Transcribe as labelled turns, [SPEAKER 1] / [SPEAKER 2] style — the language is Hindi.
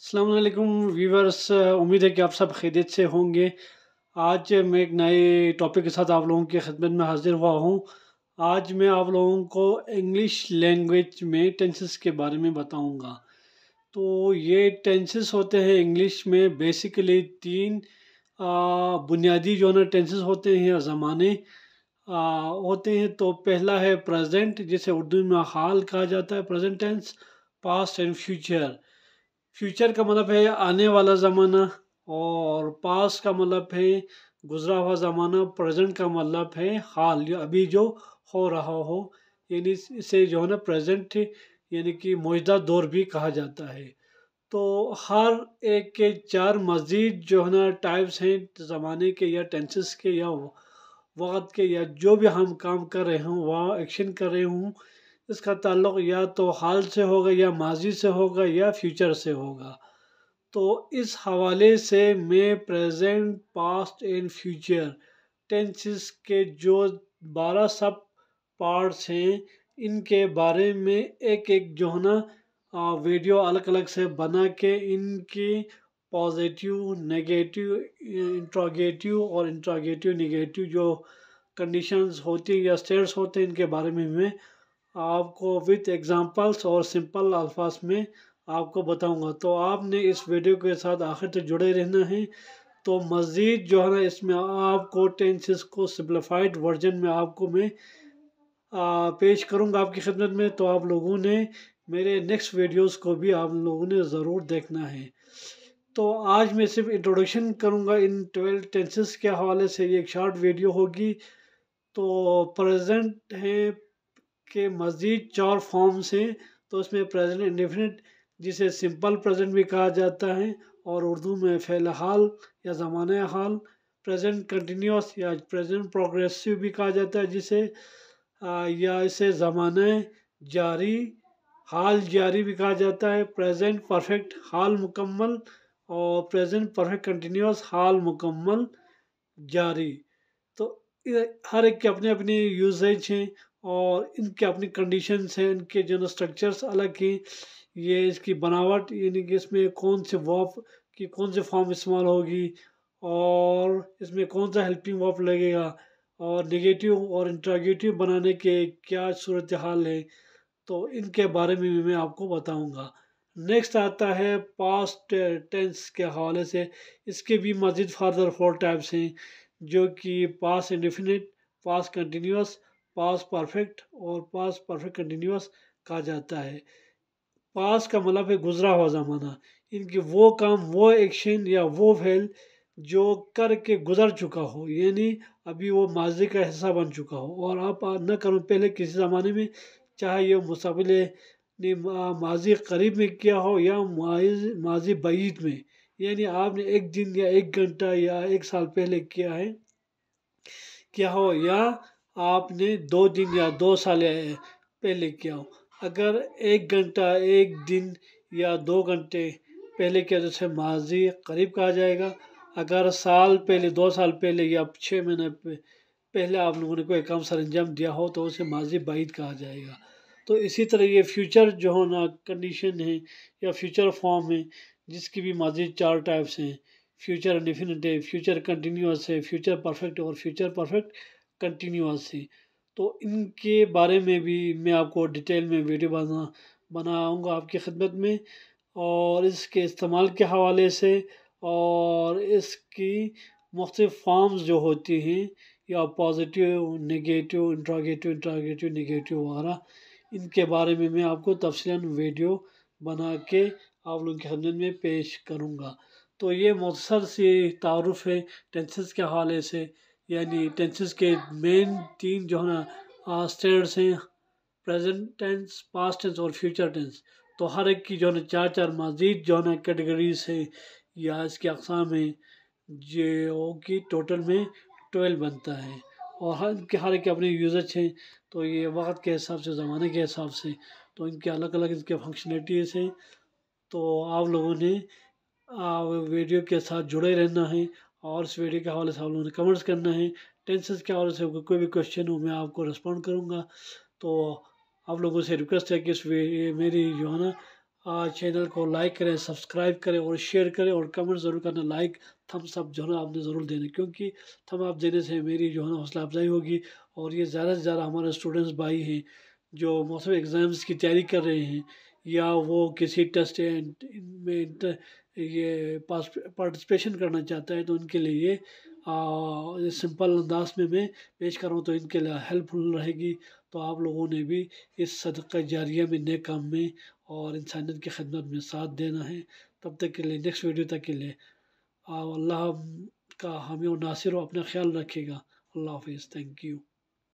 [SPEAKER 1] असलम वीवर्स uh, उम्मीद है कि आप सब खैरियत से होंगे आज मैं एक नए टॉपिक के साथ आप लोगों की खिदमत में हाजिर हुआ हूँ आज मैं आप लोगों को इंग्लिश लैंग्वेज में टेंसेस के बारे में बताऊँगा तो ये टेंसेस होते हैं इंग्लिश में बेसिकली तीन बुनियादी जो ना टेंसेस होते हैं ज़माने होते हैं तो पहला है प्रजेंट जिसे उर्दू में हाल कहा जाता है present tense past and future future का मतलब है आने वाला ज़माना और पास का मतलब है गुजरा हुआ ज़माना प्रेजेंट का मतलब है हाल अभी जो हो रहा हो यानी इसे जो है ना प्रेजेंट यानी कि मौजूदा दौर भी कहा जाता है तो हर एक के चार मज़ीद जो है ना टाइप्स हैं ज़माने के या टेंसेस के या वक्त के या जो भी हम काम कर रहे हों वह एक्शन कर रहे हों इसका ताल्लुक या तो हाल से होगा या माजी से होगा या फ्यूचर से होगा तो इस हवाले से मैं present past and future tenses के जो बारह सब पार्ट्स हैं इनके बारे में एक एक जो है ना वीडियो अलग अलग से बना के इनकी पॉजिटिव नेगेटिव इंट्रोगेटिव और इंट्रोगेटिव नेगेटिव जो कंडीशंस होती हैं या स्टेट्स होते हैं इनके बारे में मैं आपको विथ एग्जांपल्स और सिंपल अल्फाज में आपको बताऊंगा तो आपने इस वीडियो के साथ आखिर तक जुड़े रहना है तो मज़ीद जो है ना इसमें आपको टेंसेस को सिम्प्लीफाइड वर्जन में आपको मैं पेश करूंगा आपकी खिदमत में तो आप लोगों ने मेरे नेक्स्ट वीडियोस को भी आप लोगों ने ज़रूर देखना है तो आज मैं सिर्फ इंट्रोडक्शन करूंगा इन ट्वेल्व टेंसेस के हवाले से ये एक शॉर्ट वीडियो होगी तो प्रेजेंट है के मज़ीद चार फॉर्म्स हैं तो उसमें प्रेजेंट इंडिफिनिट जिसे सिंपल प्रेजेंट भी कहा जाता है और उर्दू में फिलहाल या जमान हाल प्रेजेंट कंटिन्यूस या प्रेजेंट प्रोग्रेसिव भी कहा जाता है जिसे आ, या इसे ज़मान जारी हाल जारी भी कहा जाता है प्रेजेंट परफेक्ट हाल मुकम्मल और प्रेजेंट परफेक्ट कंटिन्यूस हाल मुकम्मल जारी तो हर एक के अपने अपने यूजेज हैं और इनके अपनी कंडीशंस हैं इनके जो स्ट्रक्चर्स अलग हैं ये इसकी बनावट यानी कि इसमें कौन से वॉप की कौन से फॉर्म इस्तेमाल होगी और इसमें कौन सा हेल्पिंग वॉप लगेगा और नेगेटिव और इंट्रागेटिव बनाने के क्या सूरत हाल है तो इनके बारे में भी मैं आपको बताऊंगा नेक्स्ट आता है पास्ट टेंस के हवाले से इसके भी मज़ीद फादर फोर टाइप्स हैं जो कि past indefinite past continuous past perfect और पास परफेक्ट कंटिन्यूस कहा जाता है पास का मतलब है गुजरा हुआ ज़माना इनके वो काम वो एक्शन या वो फेल जो करके गुजर चुका हो यानी अभी वो माजी का हिस्सा बन चुका हो और आप न करो पहले किसी ज़माने में चाहे ये मुस्तबिल ने माजी करीब में किया हो या माजी बीत में यानी आपने एक दिन या एक घंटा या एक साल पहले किया है क्या हो या आपने दो दिन या दो साल पहले किया हो अगर एक घंटा एक दिन या दो घंटे पहले किया तो उसे माजी करीब कहा जाएगा अगर साल पहले दो साल पहले या छः महीने पहले आप लोगों ने कोई काम सर अंजाम दिया हो तो उसे माजी बाइद कहा जाएगा तो इसी तरह ये फ्यूचर जो हो ना कंडीशन है या फ्यूचर फॉर्म है जिसकी भी माजी चार टाइप्स हैं फ्यूचर इन्फिनिट है फ्यूचर कंटिन्यूस है फ्यूचर परफेक्ट और फ्यूचर परफेक्ट कंटिन्यूसली तो इनके बारे में भी मैं आपको डिटेल में वीडियो बना बनाऊँगा आपकी खिदमत में और इसके इस्तेमाल के हवाले से और इसकी मुख्तफ फॉर्म्स जो होती हैं या positive negative interrogative interrogative negative वगैरह इनके बारे में मैं आपको तफसला वीडियो बना के आप लोगों की खदमत में पेश करूँगा तो ये मख्सर से तारफ़ है टेंसेस के हवाले से यानी टेंसेस के मेन तीन जो है ना स्टेट्स हैं प्रेजेंट टेंस पास्ट टेंस और फ्यूचर टेंस तो हर एक की जो है ना चार चार मजीद जो है ना कैटेगरीज हैं या इसके अकसाम हैं जो कि टोटल में ट्वेल्व बनता है और हर के हर एक के अपने यूजर्स हैं तो ये वक्त के हिसाब से ज़माने के हिसाब से तो इनके अलग अलग इनके फंक्शनलिटीज़ हैं तो आप लोगों ने वीडियो के साथ जुड़े रहना है और इस वीडियो के हवाले से आप लोगों ने कमेंट्स करना है टेंशन के हवाले से कोई भी क्वेश्चन हो मैं आपको रिस्पॉन्ड करूँगा तो आप लोगों से रिक्वेस्ट है कि इस मेरी जो है ना चैनल को लाइक करें सब्सक्राइब करें और शेयर करें और कमेंट ज़रूर करना लाइक थम्स अप जो है ना आपने ज़रूर देना क्योंकि थम आप देने से मेरी जो है ना हौसला अफजाई होगी और ये ज़्यादा से ज़्यादा हमारे स्टूडेंट्स भाई हैं जो मौसम एग्ज़ाम्स की तैयारी कर रहे हैं या वो किसी टेस्ट में ये पार्टिसिपेशन करना चाहता है तो उनके लिए ये सिंपल अंदाज में मैं पेश कर रहा हूँ तो इनके लिए हेल्पफुल रहेगी तो आप लोगों ने भी इस सदका जारिया में नए काम में और इंसानियत की खदमत में साथ देना है तब तक के लिए नेक्स्ट वीडियो तक के लिए अल्लाह का हमें नासिर अपना ख्याल रखेगा अल्लाह हाफिज़ थैंक यू